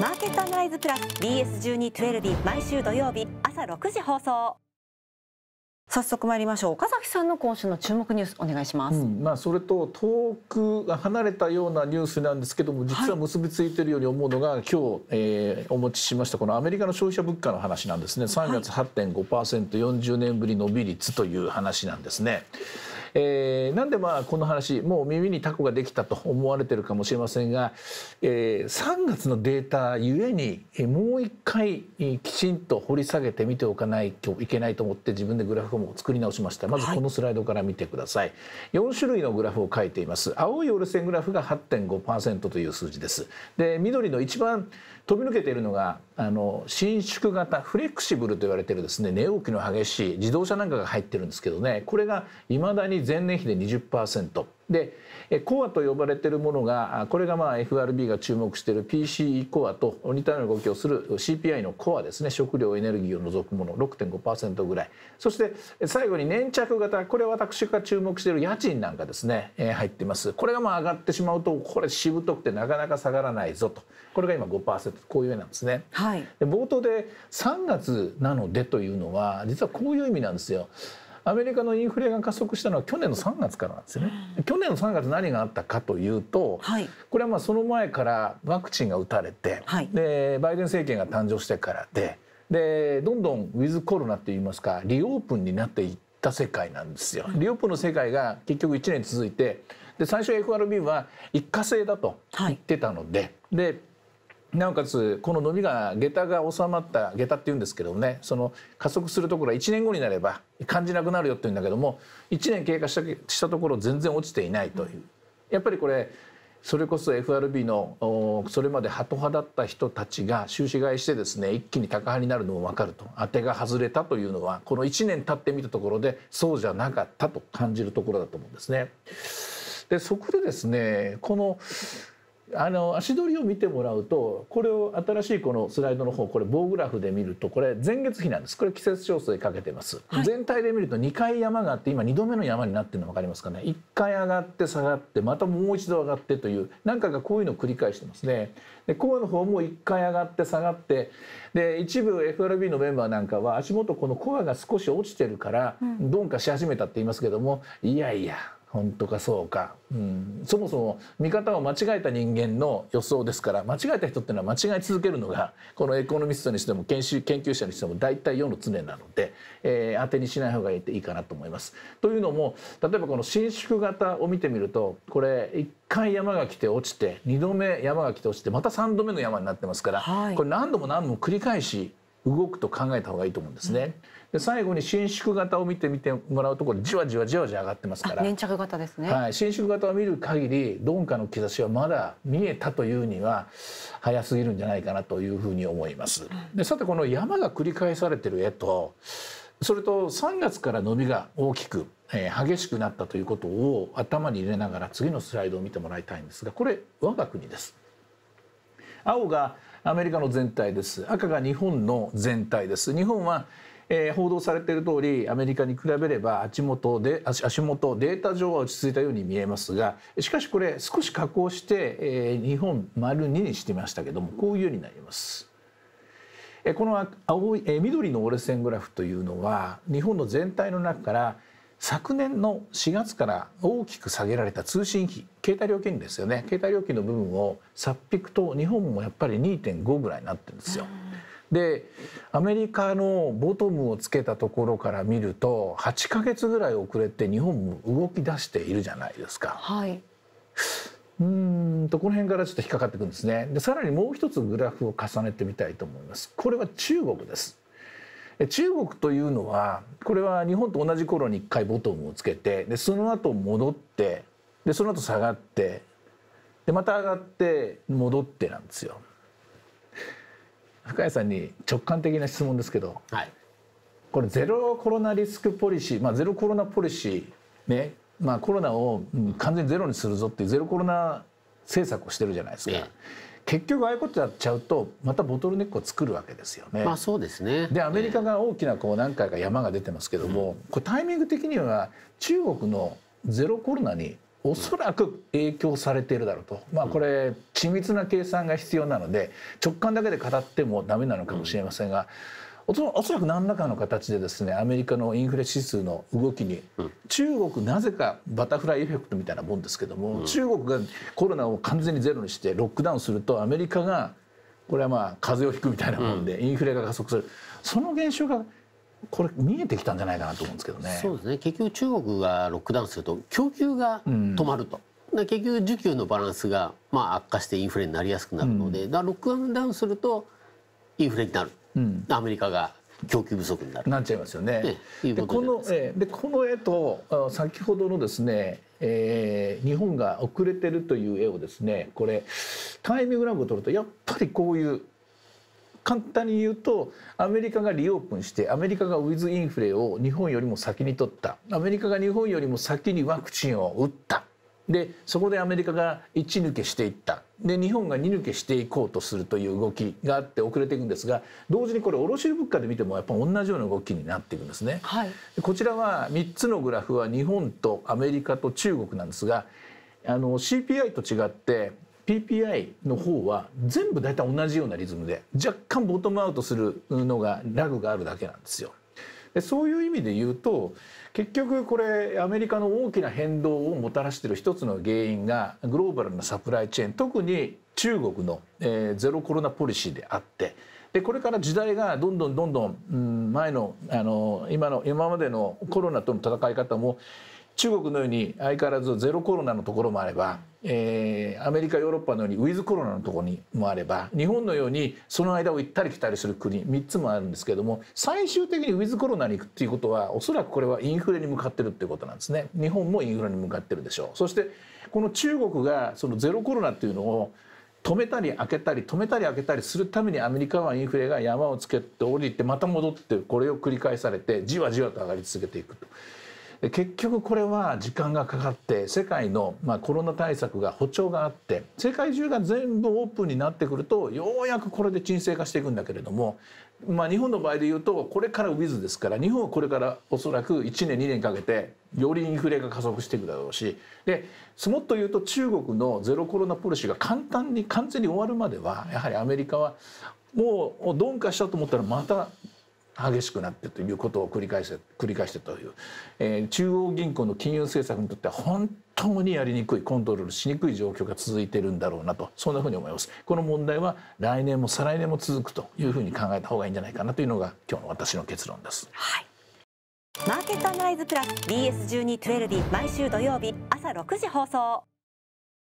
マーケットアナライズプラス BS1212 毎週土曜日朝6時放送早速参りましょう岡崎さんの今週の注目ニュースお願いします、うん、まあそれと遠く離れたようなニュースなんですけども実は結びついてるように思うのが、はい、今日、えー、お持ちしましたこのアメリカの消費者物価の話なんですね3月8.5%、はい、40年ぶり伸び率という話なんですね。えー、なんでまあこの話もう耳にタコができたと思われてるかもしれませんが、えー、3月のデータゆえにもう一回きちんと掘り下げてみておかないといけないと思って自分でグラフも作り直しましたまずこのスライドから見てください、はい、4種類のグラフを書いています青い折れ線グラフが8.5%という数字ですで緑の一番飛び抜けているのがあの伸縮型フレクシブルと言われてるですね寝起きの激しい自動車なんかが入ってるんですけどねこれがいまだに前年比で20%。でコアと呼ばれているものがこれがまあ FRB が注目している PCE コアと似たような動きをする CPI のコアですね食料エネルギーを除くもの6.5%ぐらいそして最後に粘着型これ私が注目している家賃なんかですね入ってますこれがまあ上がってしまうとこれしぶとくてなかなか下がらないぞとこれが今5%こういう絵なんですね、はい、で冒頭で3月なのでというのは実はこういう意味なんですよ。アメリカのインフレが加速したのは去年の3月からなんですよね。去年の3月何があったかというと、はい、これはまあその前からワクチンが打たれて、はい、でバイデン政権が誕生してからででどんどんウィズコロナといいますかリオープンになっていった世界なんですよ。リオープンの世界が結局1年続いてで最初 FRB は一過性だと言ってたので。はい、でなおかつこの伸びが下駄が収まった下駄っていうんですけどねその加速するところは1年後になれば感じなくなるよって言うんだけども1年経過したところ全然落ちていないというやっぱりこれそれこそ FRB のそれまでハト派だった人たちが収支買いしてですね一気に高派になるのも分かると当てが外れたというのはこの1年経ってみたところでそうじゃなかったと感じるところだと思うんですね。でそこでですねこのあの足取りを見てもらうとこれを新しいこのスライドの方これ棒グラフで見るとこれ前月比なんですこれ季節調整かけてます、はい、全体で見ると2回山があって今2度目の山になってるの分かりますかね1回上がって下がってまたもう一度上がってという何かかこういうのを繰り返してますねでコアの方も1回上がって下がってで一部 FRB のメンバーなんかは足元このコアが少し落ちてるから鈍化し始めたって言いますけどもいやいや本当かそうか、うん、そもそも見方を間違えた人間の予想ですから間違えた人っていうのは間違い続けるのがこのエコノミストにしても研修研究者にしても大体世の常なので、えー、当てにしない方がいいかなと思います。というのも例えばこの伸縮型を見てみるとこれ1回山が来て落ちて2度目山が来て落ちてまた3度目の山になってますから、はい、これ何度も何度も繰り返し動くと考えた方がいいと思うんですね。で最後に伸縮型を見てみてもらうとこれじわじわじわじわ上がってますから。粘着型ですね。はい、伸縮型を見る限り鈍化の兆しはまだ見えたというには早すぎるんじゃないかなというふうに思います。でさてこの山が繰り返されてる絵とそれと3月から伸びが大きく、えー、激しくなったということを頭に入れながら次のスライドを見てもらいたいんですがこれ我が国です。青がアメリカの全体です赤が日本の全体です日本は、えー、報道されている通りアメリカに比べれば足元で足元データ上は落ち着いたように見えますがしかしこれ少し加工して、えー、日本丸2にしてみましたけどもこういうようになります。えー、この青い、えー、緑の折れ線グラフというのは日本の全体の中から昨年の4月から大きく下げられた通信費携帯料金ですよね携帯料金の部分をさっぴくと日本もやっぱり2.5ぐらいになってるんですよ。でアメリカのボトムをつけたところから見ると8ヶ月ぐらい遅れて日本も動き出しているじゃないですか。はい、うんとこの辺からちょっと引っかかってくんですねでさらにもう一つグラフを重ねてみたいと思いますこれは中国です中国というのはこれは日本と同じ頃に一回ボトムをつけてでその後戻ってでその後下がってでまた上がって戻ってなんですよ。深谷さんに直感的な質問ですけど、はい、これゼロコロナリスクポリシー、まあ、ゼロコロナポリシーね、まあ、コロナを完全にゼロにするぞっていうゼロコロナ政策をしてるじゃないですか。ええ、結局ああいうことやっちゃうとまたボトルネックを作るわけですよね。まあそうですね。でアメリカが大きなこう何回か山が出てますけども、え、これタイミング的には中国のゼロコロナにおそらく影響されているだろうと、まあ、これ緻密な計算が必要なので直感だけで語ってもダメなのかもしれませんが。おそらく何らかの形でですねアメリカのインフレ指数の動きに、うん、中国なぜかバタフライエフェクトみたいなもんですけども、うん、中国がコロナを完全にゼロにしてロックダウンするとアメリカがこれはまあ風邪をひくみたいなもんで、うん、インフレが加速するその現象がこれ見えてきたんじゃないかなと思うんですけどね。そうですね結局中国がロックダウンすると供給が止まると、うん、結局需給のバランスがまあ悪化してインフレになりやすくなるので、うん、だロックダウンするとインフレになる、うん、アメリカが供給不足になるなっちゃいますよね。ねでこのえでこの絵と先ほどのですね、えー、日本が遅れてるという絵をですねこれタイミングラフを取るとやっぱりこういう簡単に言うとアメリカがリオープンしてアメリカがウィズインフレを日本よりも先に取ったアメリカが日本よりも先にワクチンを打ったでそこでアメリカが1抜けしていったで日本が2抜けしていこうとするという動きがあって遅れていくんですが同時にこれ卸売物価で見てもやっぱ同じような動きになっていくんですね、はい、こちらは3つのグラフは日本とアメリカと中国なんですがあの CPI と違って PPI の方は全部大体同じようなリズムで若干ボトムアウトするのがラグがあるだけなんですよ。でそういう意味で言うと結局これアメリカの大きな変動をもたらしてる一つの原因がグローバルなサプライチェーン特に中国の、えー、ゼロコロナポリシーであってでこれから時代がどんどんどんどん、うん、前のあの今の今までのコロナとの戦い方も中国のように相変わらずゼロコロナのところもあれば、えー、アメリカヨーロッパのようにウィズコロナのところにもあれば日本のようにその間を行ったり来たりする国3つもあるんですけども最終的にウィズコロナに行くっていうことはおそらくこれはインフレに向かってるっていうことなんですね日本もインフレに向かってるでしょうそしてこの中国がそのゼロコロナっていうのを止めたり開けたり止めたり開けたりするためにアメリカはインフレが山をつけて降りてまた戻ってこれを繰り返されてじわじわと上がり続けていくと。結局これは時間がかかって世界の、まあ、コロナ対策が歩調があって世界中が全部オープンになってくるとようやくこれで沈静化していくんだけれども、まあ、日本の場合で言うとこれからウィズですから日本はこれからおそらく1年2年かけてよりインフレが加速していくだろうしでもっと言うと中国のゼロコロナポリシーが簡単に完全に終わるまではやはりアメリカはもう鈍化したと思ったらまた激しくなってということを繰り返せ繰り返してという、えー、中央銀行の金融政策にとっては本当にやりにくいコントロールしにくい状況が続いてるんだろうなとそんなふうに思いますこの問題は来年も再来年も続くというふうに考えた方がいいんじゃないかなというのが今日の私の結論です、はい、マーケットアナライズプラス BS1212 毎週土曜日朝6時放送